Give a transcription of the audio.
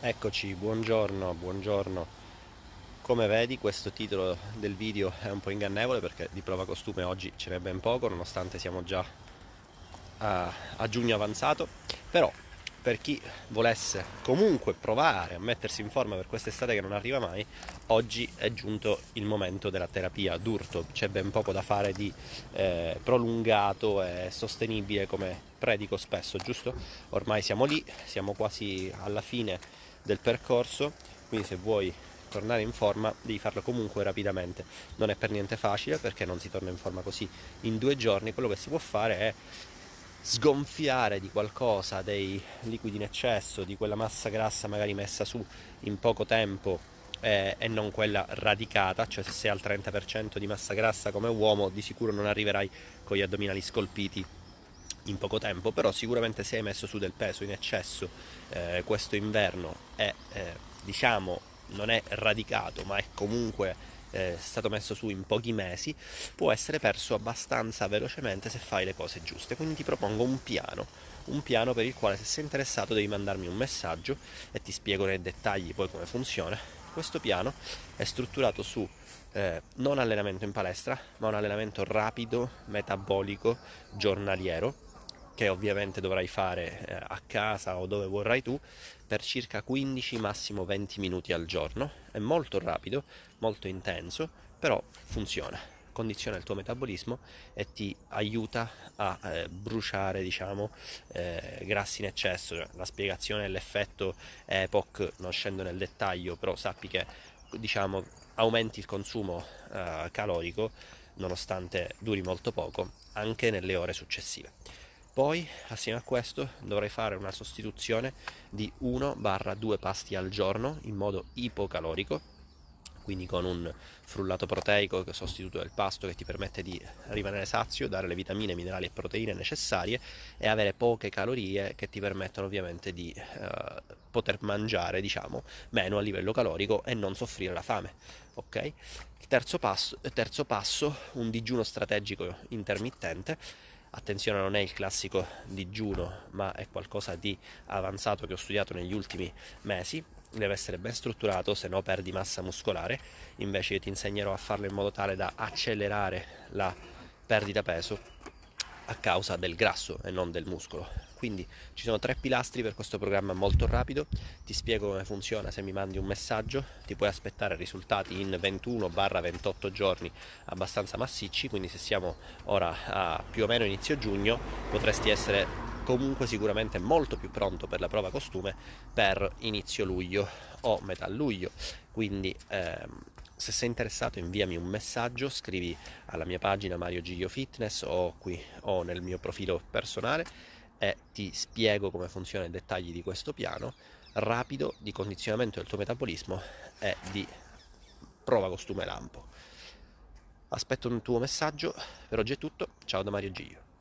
Eccoci, buongiorno, buongiorno. Come vedi questo titolo del video è un po' ingannevole perché di prova costume oggi ce n'è ben poco, nonostante siamo già a, a giugno avanzato, però per chi volesse comunque provare a mettersi in forma per quest'estate che non arriva mai, oggi è giunto il momento della terapia d'urto. C'è ben poco da fare di eh, prolungato e sostenibile come predico spesso, giusto? Ormai siamo lì, siamo quasi alla fine del percorso, quindi se vuoi tornare in forma devi farlo comunque rapidamente. Non è per niente facile perché non si torna in forma così in due giorni, quello che si può fare è sgonfiare di qualcosa dei liquidi in eccesso, di quella massa grassa magari messa su in poco tempo eh, e non quella radicata, cioè se sei al 30% di massa grassa come uomo di sicuro non arriverai con gli addominali scolpiti in poco tempo, però sicuramente se hai messo su del peso in eccesso eh, questo inverno è, eh, diciamo, non è radicato, ma è comunque eh, stato messo su in pochi mesi, può essere perso abbastanza velocemente se fai le cose giuste. Quindi ti propongo un piano, un piano per il quale se sei interessato devi mandarmi un messaggio e ti spiego nei dettagli poi come funziona. Questo piano è strutturato su eh, non allenamento in palestra, ma un allenamento rapido, metabolico, giornaliero che ovviamente dovrai fare eh, a casa o dove vorrai tu, per circa 15 massimo 20 minuti al giorno. È molto rapido, molto intenso, però funziona, condiziona il tuo metabolismo e ti aiuta a eh, bruciare, diciamo, eh, grassi in eccesso. Cioè, la spiegazione dell'effetto l'effetto EPOC non scendo nel dettaglio, però sappi che diciamo aumenti il consumo eh, calorico nonostante duri molto poco anche nelle ore successive. Poi, assieme a questo, dovrei fare una sostituzione di 1-2 pasti al giorno in modo ipocalorico, quindi con un frullato proteico che sostituto del pasto che ti permette di rimanere sazio, dare le vitamine, minerali e proteine necessarie e avere poche calorie che ti permettono ovviamente di eh, poter mangiare, diciamo, meno a livello calorico e non soffrire la fame, ok? Terzo passo, terzo passo un digiuno strategico intermittente Attenzione, non è il classico digiuno, ma è qualcosa di avanzato che ho studiato negli ultimi mesi. Deve essere ben strutturato, se no perdi massa muscolare. Invece io ti insegnerò a farlo in modo tale da accelerare la perdita peso a causa del grasso e non del muscolo. Quindi ci sono tre pilastri per questo programma molto rapido, ti spiego come funziona se mi mandi un messaggio, ti puoi aspettare risultati in 21-28 giorni abbastanza massicci, quindi se siamo ora a più o meno inizio giugno potresti essere comunque sicuramente molto più pronto per la prova costume per inizio luglio o metà luglio, quindi ehm, se sei interessato inviami un messaggio, scrivi alla mia pagina Mario Giglio Fitness o qui o nel mio profilo personale e ti spiego come funzionano i dettagli di questo piano rapido di condizionamento del tuo metabolismo e di prova costume lampo. Aspetto un tuo messaggio, per oggi è tutto, ciao da Mario Giglio.